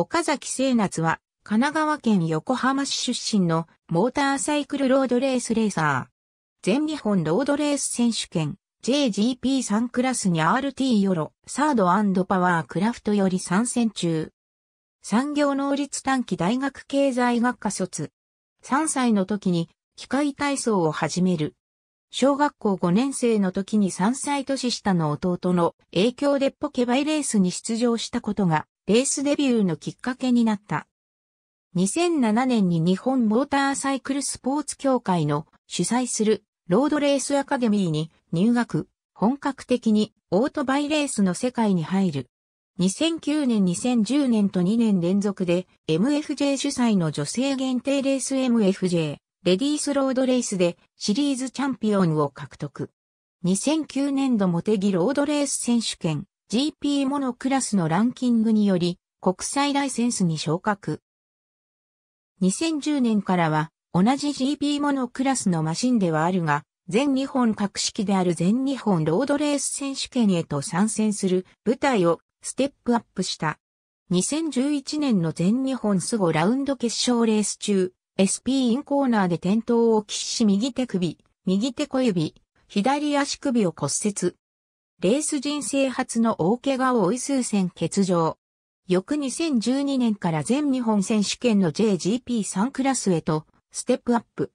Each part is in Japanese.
岡崎聖夏は、神奈川県横浜市出身のモーターサイクルロードレースレーサー。全日本ロードレース選手権 JGP3 クラスに RT よろサードパワークラフトより参戦中。産業能率短期大学経済学科卒。3歳の時に機械体操を始める。小学校5年生の時に3歳年下の弟の影響でポケバイレースに出場したことが、レースデビューのきっかけになった。2007年に日本モーターサイクルスポーツ協会の主催するロードレースアカデミーに入学、本格的にオートバイレースの世界に入る。2009年2010年と2年連続で MFJ 主催の女性限定レース MFJ レディースロードレースでシリーズチャンピオンを獲得。2009年度モテギロードレース選手権 GP モノクラスのランキングにより国際ライセンスに昇格。2010年からは同じ GP モノクラスのマシンではあるが、全日本格式である全日本ロードレース選手権へと参戦する舞台をステップアップした。2011年の全日本スゴラウンド決勝レース中、SP インコーナーで転倒を喫し右手首、右手小指、左足首を骨折。レース人生初の大怪我を追い数戦欠場。翌2012年から全日本選手権の JGP3 クラスへとステップアップ。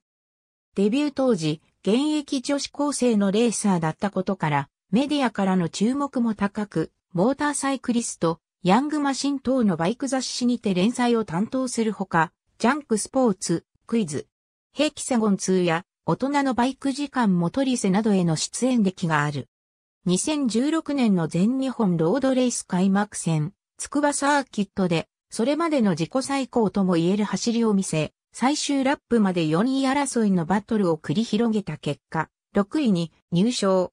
デビュー当時、現役女子高生のレーサーだったことから、メディアからの注目も高く、モーターサイクリスト、ヤングマシン等のバイク雑誌にて連載を担当するほか、ジャンクスポーツ、クイズ、ヘキサゴン2や大人のバイク時間モトリセなどへの出演歴がある。2016年の全日本ロードレース開幕戦、筑波サーキットで、それまでの自己最高とも言える走りを見せ、最終ラップまで4位争いのバトルを繰り広げた結果、6位に入賞。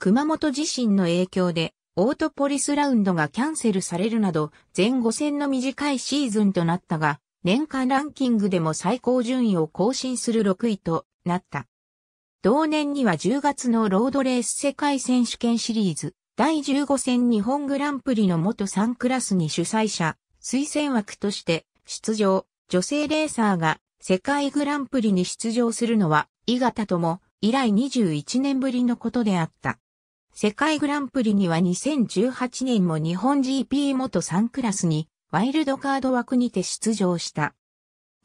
熊本地震の影響で、オートポリスラウンドがキャンセルされるなど、前後戦の短いシーズンとなったが、年間ランキングでも最高順位を更新する6位となった。同年には10月のロードレース世界選手権シリーズ第15戦日本グランプリの元3クラスに主催者、推薦枠として出場、女性レーサーが世界グランプリに出場するのは、伊賀田とも以来21年ぶりのことであった。世界グランプリには2018年も日本 GP 元3クラスにワイルドカード枠にて出場した。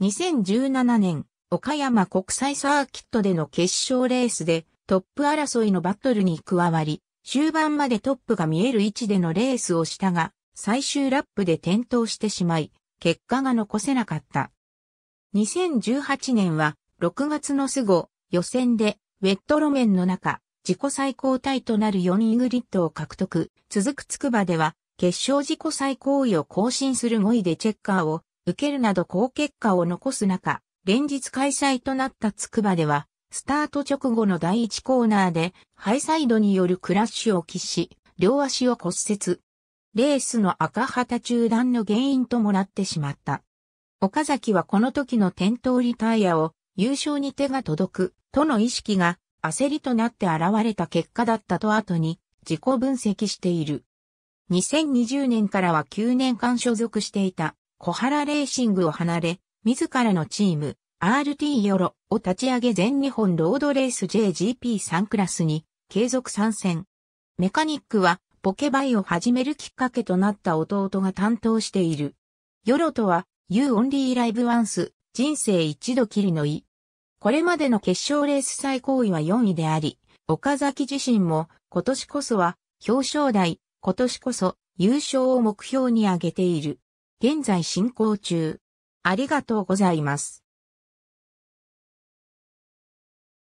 2017年、岡山国際サーキットでの決勝レースでトップ争いのバトルに加わり、終盤までトップが見える位置でのレースをしたが、最終ラップで転倒してしまい、結果が残せなかった。2018年は6月のす後、予選でウェット路面の中、自己最高タイとなる4位グリッドを獲得。続く筑波では決勝自己最高位を更新する5位でチェッカーを受けるなど好結果を残す中、連日開催となったつくばでは、スタート直後の第1コーナーで、ハイサイドによるクラッシュを喫し、両足を骨折。レースの赤旗中断の原因ともなってしまった。岡崎はこの時の転倒リタイアを優勝に手が届くとの意識が焦りとなって現れた結果だったと後に自己分析している。2020年からは9年間所属していた小原レーシングを離れ、自らのチーム RT ヨロを立ち上げ全日本ロードレース JGP3 クラスに継続参戦。メカニックはポケバイを始めるきっかけとなった弟が担当している。ヨロとは You Only Live Once 人生一度きりのい。これまでの決勝レース最高位は4位であり、岡崎自身も今年こそは表彰台今年こそ優勝を目標に挙げている。現在進行中。ありがとうございます。